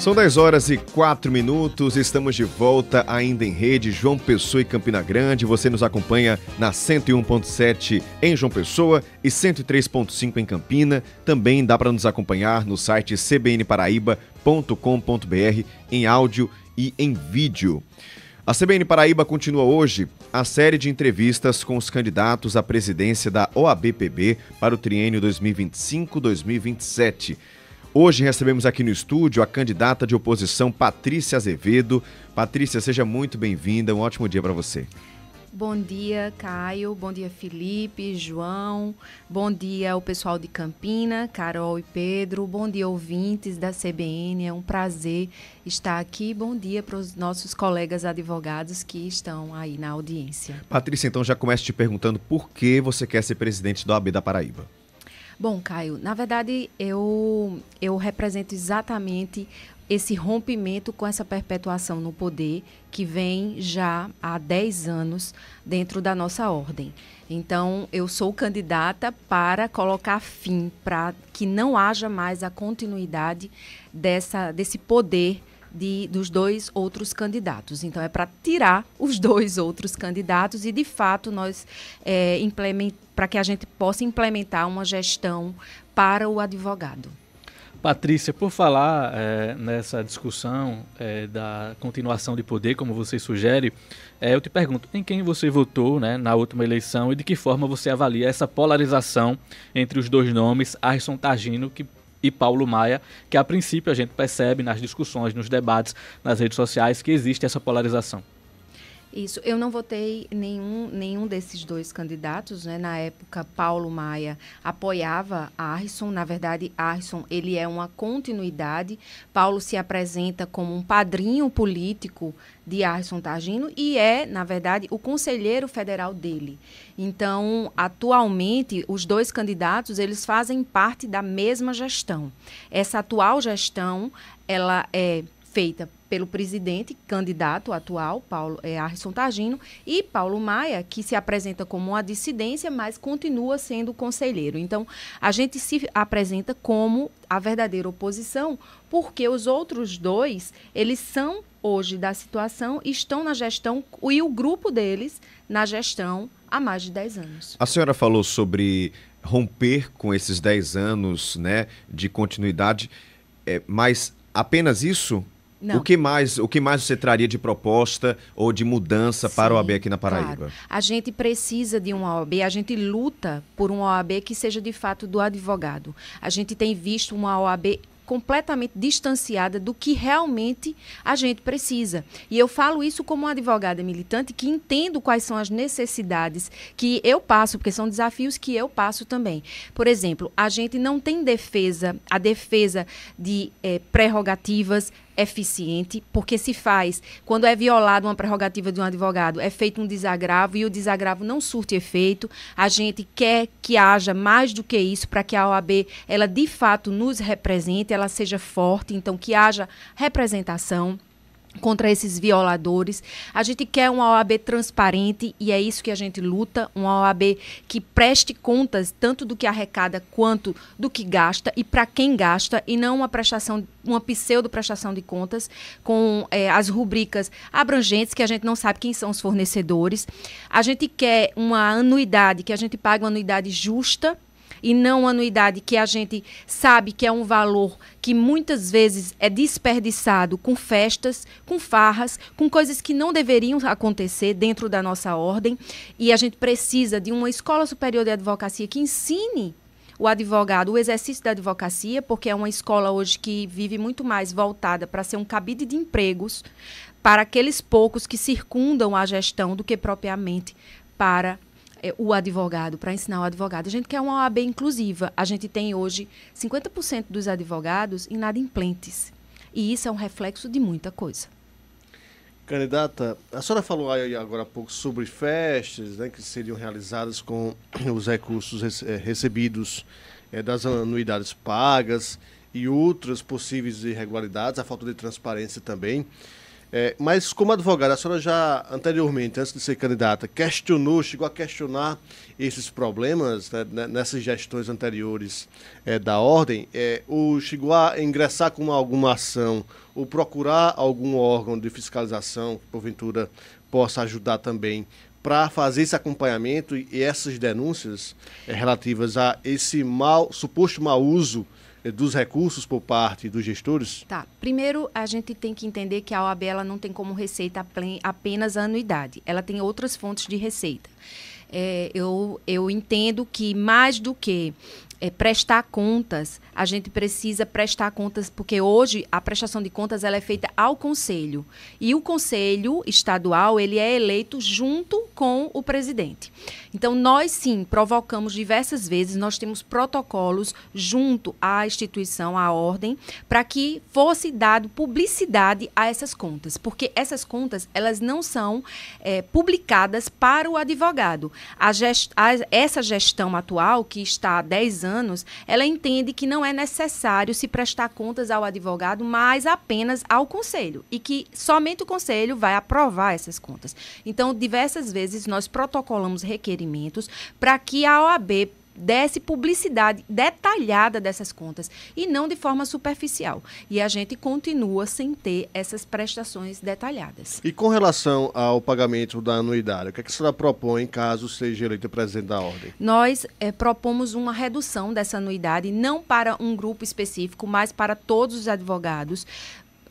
São 10 horas e 4 minutos, estamos de volta ainda em rede, João Pessoa e Campina Grande. Você nos acompanha na 101.7 em João Pessoa e 103.5 em Campina. Também dá para nos acompanhar no site cbnparaíba.com.br em áudio e em vídeo. A CBN Paraíba continua hoje a série de entrevistas com os candidatos à presidência da OABPB para o triênio 2025-2027. Hoje recebemos aqui no estúdio a candidata de oposição Patrícia Azevedo. Patrícia, seja muito bem-vinda, um ótimo dia para você. Bom dia, Caio. Bom dia, Felipe, João. Bom dia ao pessoal de Campina, Carol e Pedro. Bom dia, ouvintes da CBN. É um prazer estar aqui. Bom dia para os nossos colegas advogados que estão aí na audiência. Patrícia, então já começo te perguntando por que você quer ser presidente da OAB da Paraíba. Bom, Caio, na verdade eu, eu represento exatamente esse rompimento com essa perpetuação no poder que vem já há 10 anos dentro da nossa ordem. Então, eu sou candidata para colocar fim, para que não haja mais a continuidade dessa, desse poder de, dos dois outros candidatos. Então, é para tirar os dois outros candidatos e, de fato, nós é, para que a gente possa implementar uma gestão para o advogado. Patrícia, por falar é, nessa discussão é, da continuação de poder, como você sugere, é, eu te pergunto em quem você votou né, na última eleição e de que forma você avalia essa polarização entre os dois nomes, Arson Targino, que e Paulo Maia, que a princípio a gente percebe nas discussões, nos debates, nas redes sociais, que existe essa polarização. Isso, eu não votei nenhum, nenhum desses dois candidatos, né? Na época, Paulo Maia apoiava Arison, na verdade, Arison, ele é uma continuidade. Paulo se apresenta como um padrinho político de Arison Targino e é, na verdade, o conselheiro federal dele. Então, atualmente, os dois candidatos, eles fazem parte da mesma gestão. Essa atual gestão, ela é feita pelo presidente candidato atual, Paulo é, Arson Targino, e Paulo Maia, que se apresenta como uma dissidência, mas continua sendo conselheiro. Então, a gente se apresenta como a verdadeira oposição, porque os outros dois, eles são hoje da situação, estão na gestão e o grupo deles na gestão há mais de 10 anos. A senhora falou sobre romper com esses 10 anos né, de continuidade, é, mas apenas isso? Não. O que mais, o que mais você traria de proposta ou de mudança Sim, para a OAB aqui na Paraíba? Claro. A gente precisa de uma OAB, a gente luta por uma OAB que seja de fato do advogado. A gente tem visto uma OAB completamente distanciada do que realmente a gente precisa. E eu falo isso como uma advogada militante que entendo quais são as necessidades que eu passo, porque são desafios que eu passo também. Por exemplo, a gente não tem defesa, a defesa de eh, prerrogativas eficiente, porque se faz, quando é violada uma prerrogativa de um advogado, é feito um desagravo e o desagravo não surte efeito. A gente quer que haja mais do que isso para que a OAB, ela de fato nos represente, ela seja forte, então que haja representação contra esses violadores. A gente quer uma OAB transparente e é isso que a gente luta, uma OAB que preste contas tanto do que arrecada quanto do que gasta e para quem gasta e não uma prestação uma pseudo prestação de contas com é, as rubricas abrangentes que a gente não sabe quem são os fornecedores. A gente quer uma anuidade que a gente pague uma anuidade justa e não anuidade que a gente sabe que é um valor que muitas vezes é desperdiçado com festas, com farras, com coisas que não deveriam acontecer dentro da nossa ordem. E a gente precisa de uma escola superior de advocacia que ensine o advogado, o exercício da advocacia, porque é uma escola hoje que vive muito mais voltada para ser um cabide de empregos para aqueles poucos que circundam a gestão do que propriamente para é, o advogado, para ensinar o advogado. A gente quer uma OAB inclusiva. A gente tem hoje 50% dos advogados inadimplentes. E isso é um reflexo de muita coisa. Candidata, a senhora falou aí agora há pouco sobre festas né, que seriam realizadas com os recursos eh, recebidos é, das anuidades pagas e outras possíveis irregularidades, a falta de transparência também. É, mas como advogada, a senhora já anteriormente, antes de ser candidata, questionou, chegou a questionar esses problemas né, né nessas gestões anteriores é, da ordem, é, ou chegou a ingressar com alguma ação, ou procurar algum órgão de fiscalização que porventura possa ajudar também para fazer esse acompanhamento e essas denúncias é, relativas a esse mal, suposto mau uso eh, dos recursos por parte dos gestores? Tá. Primeiro, a gente tem que entender que a OAB ela não tem como receita apenas a anuidade. Ela tem outras fontes de receita. É, eu, eu entendo que mais do que é, prestar contas, a gente precisa prestar contas, porque hoje a prestação de contas ela é feita ao Conselho. E o Conselho Estadual, ele é eleito junto com o presidente. Então, nós sim, provocamos diversas vezes, nós temos protocolos junto à instituição, à ordem, para que fosse dado publicidade a essas contas, porque essas contas, elas não são é, publicadas para o advogado. A gest a, essa gestão atual, que está há 10 anos, anos, ela entende que não é necessário se prestar contas ao advogado, mas apenas ao conselho, e que somente o conselho vai aprovar essas contas. Então, diversas vezes nós protocolamos requerimentos para que a OAB desse publicidade detalhada dessas contas e não de forma superficial. E a gente continua sem ter essas prestações detalhadas. E com relação ao pagamento da anuidade, o que, é que a senhora propõe caso seja eleita presidente da ordem? Nós é, propomos uma redução dessa anuidade, não para um grupo específico, mas para todos os advogados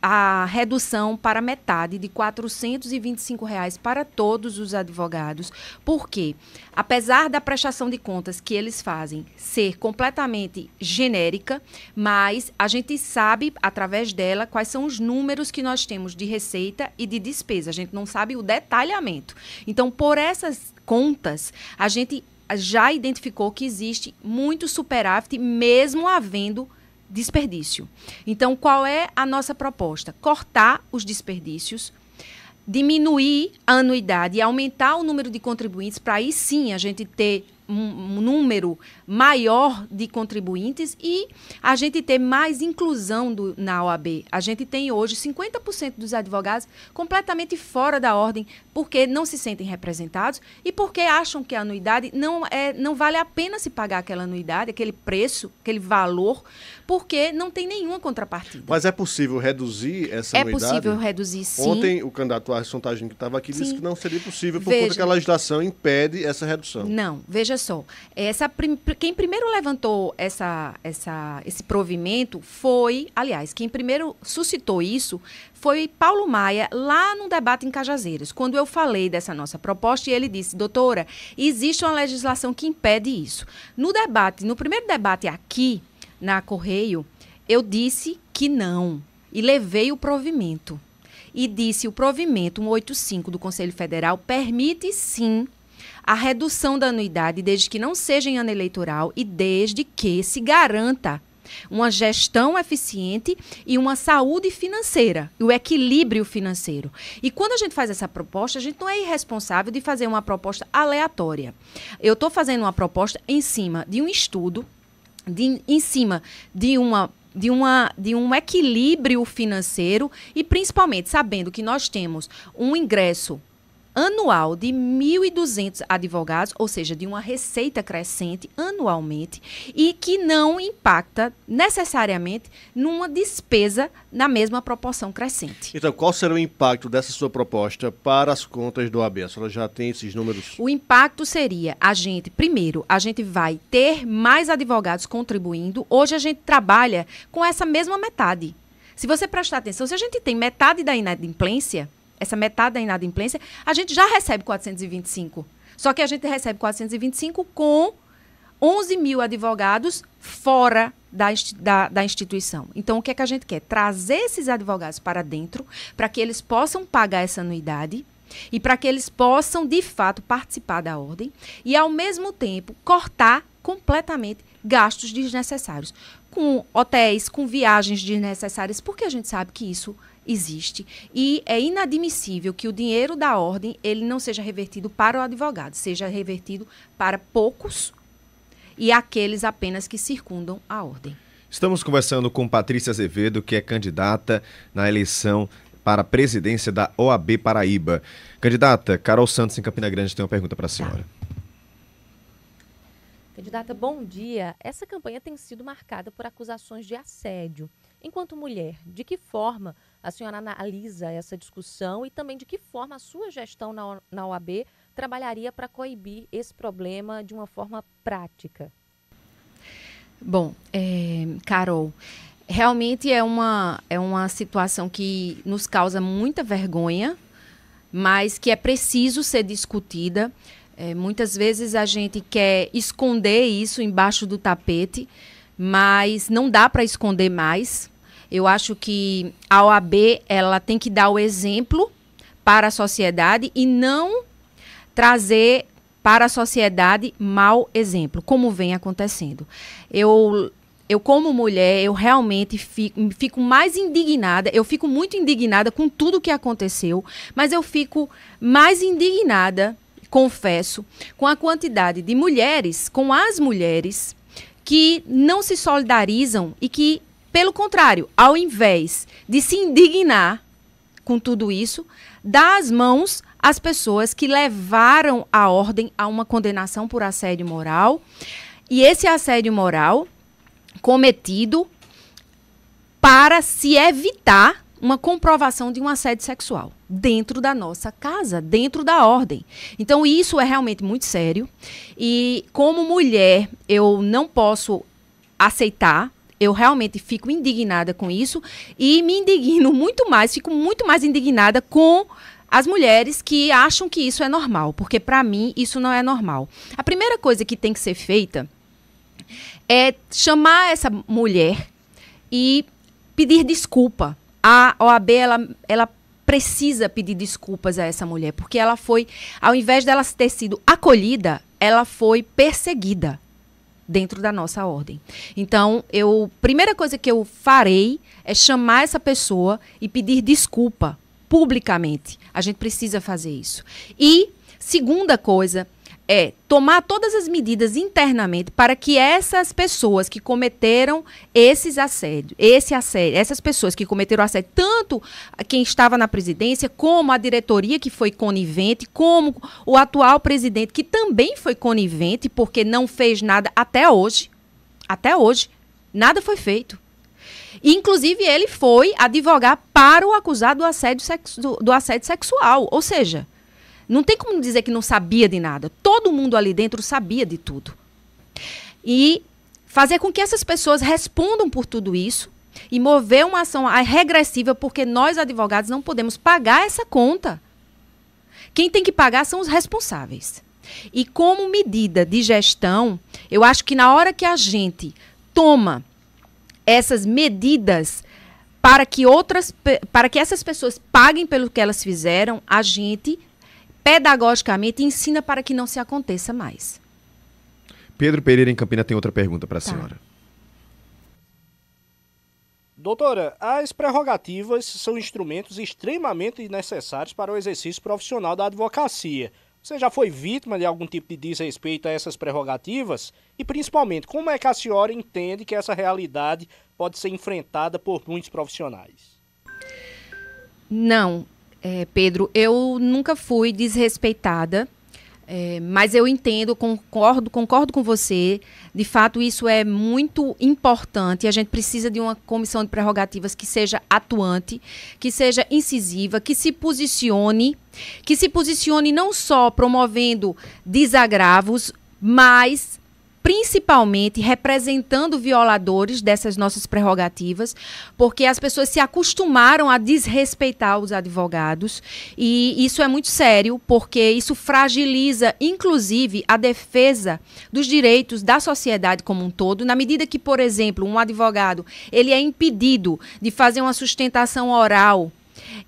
a redução para metade de R$ 425 reais para todos os advogados, porque apesar da prestação de contas que eles fazem ser completamente genérica, mas a gente sabe através dela quais são os números que nós temos de receita e de despesa. A gente não sabe o detalhamento. Então, por essas contas, a gente já identificou que existe muito superávit mesmo havendo desperdício. Então, qual é a nossa proposta? Cortar os desperdícios, diminuir a anuidade e aumentar o número de contribuintes, para aí sim a gente ter um número maior de contribuintes e a gente ter mais inclusão do, na OAB. A gente tem hoje 50% dos advogados completamente fora da ordem porque não se sentem representados e porque acham que a anuidade não, é, não vale a pena se pagar aquela anuidade, aquele preço, aquele valor, porque não tem nenhuma contrapartida. Mas é possível reduzir essa é anuidade? É possível reduzir, sim. Ontem o candidato Arson Tagino, que estava aqui, sim. disse que não seria possível por veja. conta que a legislação impede essa redução. Não, veja só. Essa, quem primeiro levantou essa, essa, esse provimento foi, aliás, quem primeiro suscitou isso foi Paulo Maia, lá no debate em Cajazeiras, quando eu falei dessa nossa proposta e ele disse, doutora, existe uma legislação que impede isso. No debate, no primeiro debate aqui, na Correio, eu disse que não e levei o provimento. E disse o provimento 185 do Conselho Federal permite sim a redução da anuidade desde que não seja em ano eleitoral e desde que se garanta uma gestão eficiente e uma saúde financeira, o equilíbrio financeiro. E quando a gente faz essa proposta, a gente não é irresponsável de fazer uma proposta aleatória. Eu estou fazendo uma proposta em cima de um estudo, de, em cima de uma de, uma, de um equilíbrio financeiro e principalmente sabendo que nós temos um ingresso anual de 1.200 advogados, ou seja, de uma receita crescente anualmente e que não impacta necessariamente numa despesa na mesma proporção crescente. Então, qual será o impacto dessa sua proposta para as contas do AB? A senhora já tem esses números? O impacto seria a gente, primeiro, a gente vai ter mais advogados contribuindo. Hoje a gente trabalha com essa mesma metade. Se você prestar atenção, se a gente tem metade da inadimplência, essa metade da inadimplência, a gente já recebe 425. Só que a gente recebe 425 com 11 mil advogados fora da, da, da, instituição. Então, o que é que a gente quer? Trazer esses advogados para dentro, para que eles possam pagar essa anuidade e para que eles possam, de fato, participar da ordem e, ao mesmo tempo, cortar completamente gastos desnecessários, com hotéis, com viagens desnecessárias, porque a gente sabe que isso existe e é inadmissível que o dinheiro da ordem ele não seja revertido para o advogado, seja revertido para poucos e aqueles apenas que circundam a ordem. Estamos conversando com Patrícia Azevedo, que é candidata na eleição para a presidência da OAB Paraíba. Candidata, Carol Santos, em Campina Grande, tem uma pergunta para a tá. senhora. Tá. Candidata, bom dia. Essa campanha tem sido marcada por acusações de assédio. Enquanto mulher, de que forma a senhora analisa essa discussão e também de que forma a sua gestão na OAB trabalharia para coibir esse problema de uma forma prática? Bom, é, Carol, realmente é uma, é uma situação que nos causa muita vergonha, mas que é preciso ser discutida é, muitas vezes a gente quer esconder isso embaixo do tapete, mas não dá para esconder mais. Eu acho que a OAB ela tem que dar o exemplo para a sociedade e não trazer para a sociedade mau exemplo, como vem acontecendo. Eu eu como mulher, eu realmente fico, fico, mais indignada, eu fico muito indignada com tudo que aconteceu, mas eu fico mais indignada confesso, com a quantidade de mulheres, com as mulheres, que não se solidarizam e que, pelo contrário, ao invés de se indignar com tudo isso, dá as mãos às pessoas que levaram a ordem a uma condenação por assédio moral. E esse assédio moral cometido para se evitar uma comprovação de um assédio sexual dentro da nossa casa, dentro da ordem. Então, isso é realmente muito sério. E como mulher, eu não posso aceitar. Eu realmente fico indignada com isso e me indigno muito mais, fico muito mais indignada com as mulheres que acham que isso é normal, porque para mim isso não é normal. A primeira coisa que tem que ser feita é chamar essa mulher e pedir desculpa. A OAB ela, ela precisa pedir desculpas a essa mulher, porque ela foi, ao invés dela ter sido acolhida, ela foi perseguida dentro da nossa ordem. Então, eu primeira coisa que eu farei é chamar essa pessoa e pedir desculpa publicamente. A gente precisa fazer isso. E segunda coisa, é tomar todas as medidas internamente para que essas pessoas que cometeram esses assédio, esse assédio, essas pessoas que cometeram assédio, tanto quem estava na presidência, como a diretoria que foi conivente, como o atual presidente que também foi conivente porque não fez nada até hoje. Até hoje, nada foi feito. Inclusive, ele foi advogar para o acusado do assédio, sexu do, do assédio sexual. Ou seja, não tem como dizer que não sabia de nada. Todo mundo ali dentro sabia de tudo. E fazer com que essas pessoas respondam por tudo isso e mover uma ação regressiva, porque nós, advogados, não podemos pagar essa conta. Quem tem que pagar são os responsáveis. E como medida de gestão, eu acho que na hora que a gente toma essas medidas para que outras para que essas pessoas paguem pelo que elas fizeram, a gente pedagogicamente ensina para que não se aconteça mais. Pedro Pereira em Campina tem outra pergunta para a tá. senhora. Doutora, as prerrogativas são instrumentos extremamente necessários para o exercício profissional da advocacia. Você já foi vítima de algum tipo de desrespeito a essas prerrogativas? E principalmente, como é que a senhora entende que essa realidade pode ser enfrentada por muitos profissionais? Não, é, Pedro, eu nunca fui desrespeitada, é, mas eu entendo, concordo, concordo com você. De fato, isso é muito importante. A gente precisa de uma comissão de prerrogativas que seja atuante, que seja incisiva, que se posicione, que se posicione não só promovendo desagravos, mas principalmente representando violadores dessas nossas prerrogativas, porque as pessoas se acostumaram a desrespeitar os advogados e isso é muito sério, porque isso fragiliza, inclusive, a defesa dos direitos da sociedade como um todo, na medida que, por exemplo, um advogado ele é impedido de fazer uma sustentação oral,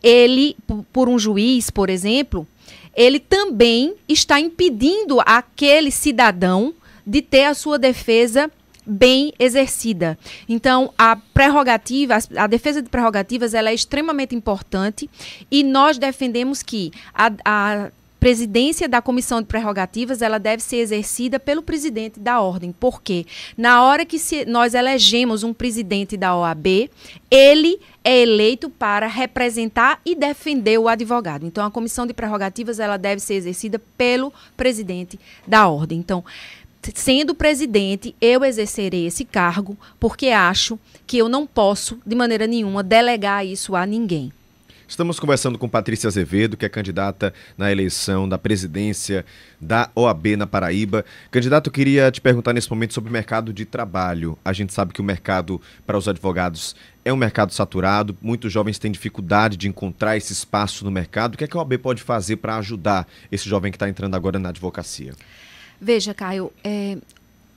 ele por um juiz, por exemplo, ele também está impedindo aquele cidadão de ter a sua defesa bem exercida. Então, a prerrogativa, a defesa de prerrogativas, ela é extremamente importante e nós defendemos que a, a presidência da comissão de prerrogativas ela deve ser exercida pelo presidente da ordem, porque na hora que nós elegemos um presidente da OAB, ele é eleito para representar e defender o advogado. Então a comissão de prerrogativas ela deve ser exercida pelo presidente da ordem. Então sendo presidente, eu exercerei esse cargo porque acho que eu não posso, de maneira nenhuma, delegar isso a ninguém. Estamos conversando com Patrícia Azevedo, que é candidata na eleição da presidência da OAB na Paraíba. Candidato, eu queria te perguntar nesse momento sobre o mercado de trabalho. A gente sabe que o mercado para os advogados é um mercado saturado, muitos jovens têm dificuldade de encontrar esse espaço no mercado. O que é que a OAB pode fazer para ajudar esse jovem que está entrando agora na advocacia? Veja, Caio, é,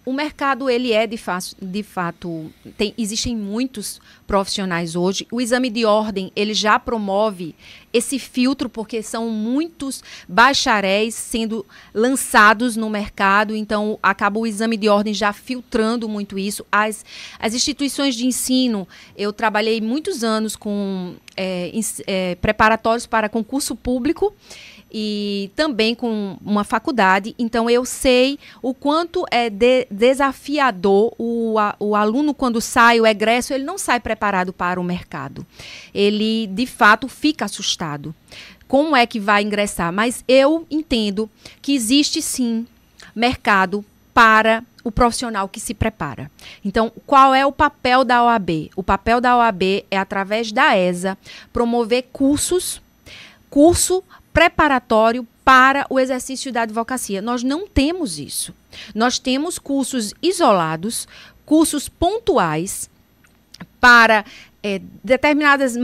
o mercado ele é de, fa de fato tem, existem muitos profissionais hoje o exame de ordem ele já promove esse filtro porque são muitos bacharéis sendo lançados no mercado então acaba o exame de ordem já filtrando muito isso as, as instituições de ensino eu trabalhei muitos anos com é, é, preparatórios para concurso público e também com uma faculdade. Então eu sei o quanto é de desafiador o, a, o aluno quando sai, o egresso, ele não sai preparado para o mercado. Ele de fato fica assustado. Como é que vai ingressar? Mas eu entendo que existe sim mercado para o profissional que se prepara. Então, qual é o papel da OAB? O papel da OAB é, através da ESA, promover cursos, curso preparatório para o exercício da advocacia. Nós não temos isso. Nós temos cursos isolados, cursos pontuais para é, determinadas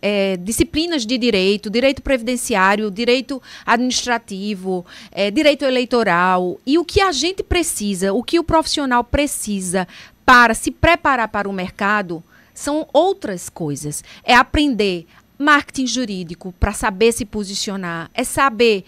é, disciplinas de direito, direito previdenciário, direito administrativo, é, direito eleitoral. E o que a gente precisa, o que o profissional precisa para se preparar para o mercado são outras coisas. É aprender Marketing jurídico, para saber se posicionar, é saber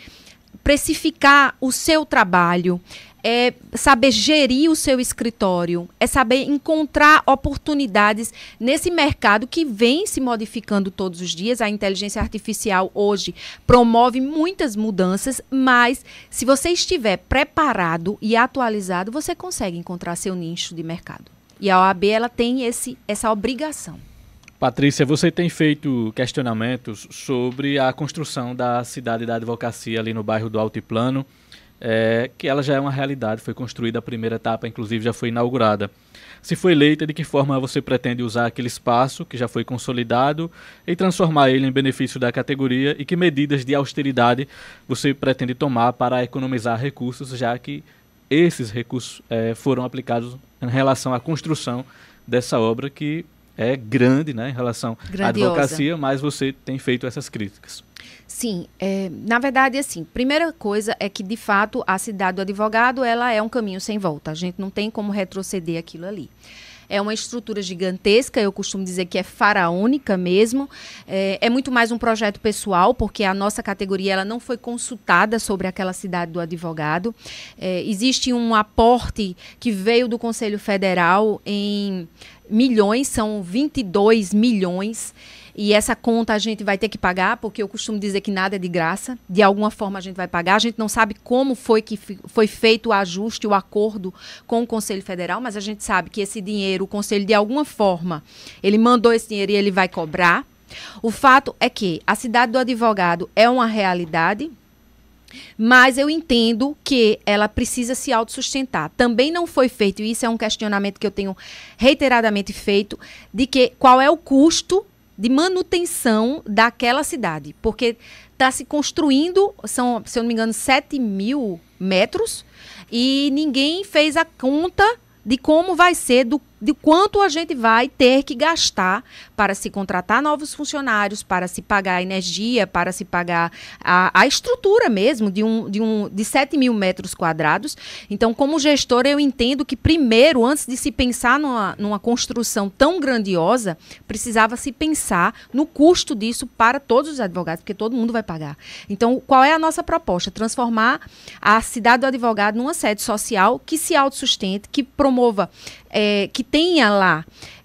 precificar o seu trabalho, é saber gerir o seu escritório, é saber encontrar oportunidades nesse mercado que vem se modificando todos os dias. A inteligência artificial hoje promove muitas mudanças, mas se você estiver preparado e atualizado, você consegue encontrar seu nicho de mercado. E a OAB ela tem esse, essa obrigação. Patrícia, você tem feito questionamentos sobre a construção da cidade da advocacia ali no bairro do Altiplano, é, que ela já é uma realidade, foi construída a primeira etapa, inclusive já foi inaugurada. Se foi eleita, de que forma você pretende usar aquele espaço que já foi consolidado e transformar ele em benefício da categoria e que medidas de austeridade você pretende tomar para economizar recursos, já que esses recursos é, foram aplicados em relação à construção dessa obra que é grande né, em relação Grandiosa. à advocacia, mas você tem feito essas críticas. Sim, é, na verdade, assim, primeira coisa é que, de fato, a cidade do advogado, ela é um caminho sem volta. A gente não tem como retroceder aquilo ali. É uma estrutura gigantesca, eu costumo dizer que é faraônica mesmo. É, é muito mais um projeto pessoal, porque a nossa categoria ela não foi consultada sobre aquela cidade do advogado. É, existe um aporte que veio do Conselho Federal em milhões, são 22 milhões. E essa conta a gente vai ter que pagar, porque eu costumo dizer que nada é de graça. De alguma forma a gente vai pagar. A gente não sabe como foi que foi feito o ajuste, o acordo com o Conselho Federal, mas a gente sabe que esse dinheiro, o Conselho, de alguma forma, ele mandou esse dinheiro e ele vai cobrar. O fato é que a cidade do advogado é uma realidade, mas eu entendo que ela precisa se autossustentar. Também não foi feito, e isso é um questionamento que eu tenho reiteradamente feito, de que qual é o custo de manutenção daquela cidade, porque está se construindo, são, se eu não me engano, 7 mil metros, e ninguém fez a conta de como vai ser, do de quanto a gente vai ter que gastar para se contratar novos funcionários, para se pagar a energia, para se pagar a, a estrutura mesmo de, um, de, um, de 7 mil metros quadrados. Então, como gestor, eu entendo que primeiro, antes de se pensar numa, numa construção tão grandiosa, precisava se pensar no custo disso para todos os advogados, porque todo mundo vai pagar. Então, qual é a nossa proposta? Transformar a cidade do advogado numa sede social que se autossustente, que promova é, que tenha lá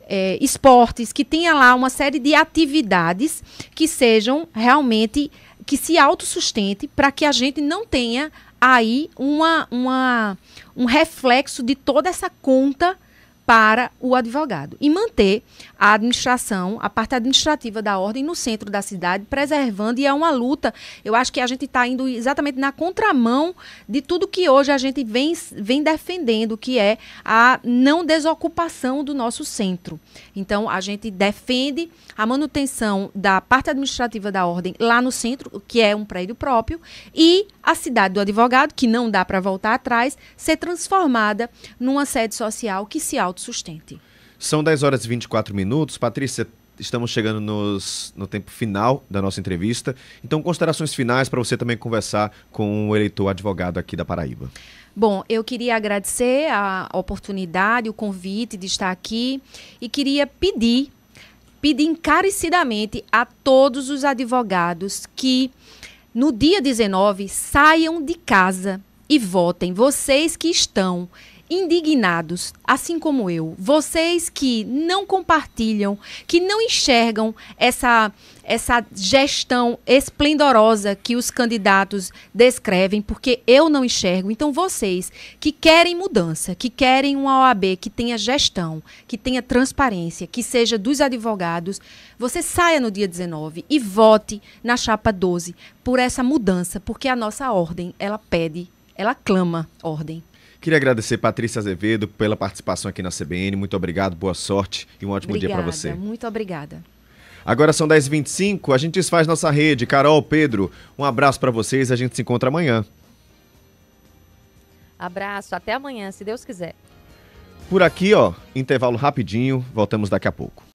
é, esportes, que tenha lá uma série de atividades que sejam realmente que se autossustente para que a gente não tenha aí uma, uma, um reflexo de toda essa conta para o advogado e manter a administração, a parte administrativa da ordem no centro da cidade, preservando, e é uma luta. Eu acho que a gente está indo exatamente na contramão de tudo que hoje a gente vem, vem defendendo, que é a não desocupação do nosso centro. Então, a gente defende a manutenção da parte administrativa da ordem lá no centro, que é um prédio próprio, e a cidade do advogado, que não dá para voltar atrás, ser transformada numa sede social que se auto autossustente. São 10 horas e 24 minutos. Patrícia, estamos chegando nos, no tempo final da nossa entrevista. Então, considerações finais para você também conversar com o eleitor advogado aqui da Paraíba. Bom, eu queria agradecer a oportunidade, o convite de estar aqui e queria pedir, pedir encarecidamente a todos os advogados que no dia 19 saiam de casa e votem. Vocês que estão indignados, assim como eu, vocês que não compartilham, que não enxergam essa essa gestão esplendorosa que os candidatos descrevem, porque eu não enxergo. Então, vocês que querem mudança, que querem uma OAB que tenha gestão, que tenha transparência, que seja dos advogados, você saia no dia 19 e vote na chapa 12 por essa mudança, porque a nossa ordem, ela pede, ela clama ordem. Queria agradecer Patrícia Azevedo pela participação aqui na CBN. Muito obrigado, boa sorte e um ótimo obrigada, dia para você. Muito obrigada. Agora são 10h25, a gente desfaz nossa rede. Carol, Pedro, um abraço para vocês, a gente se encontra amanhã. Abraço, até amanhã, se Deus quiser. Por aqui, ó, intervalo rapidinho, voltamos daqui a pouco.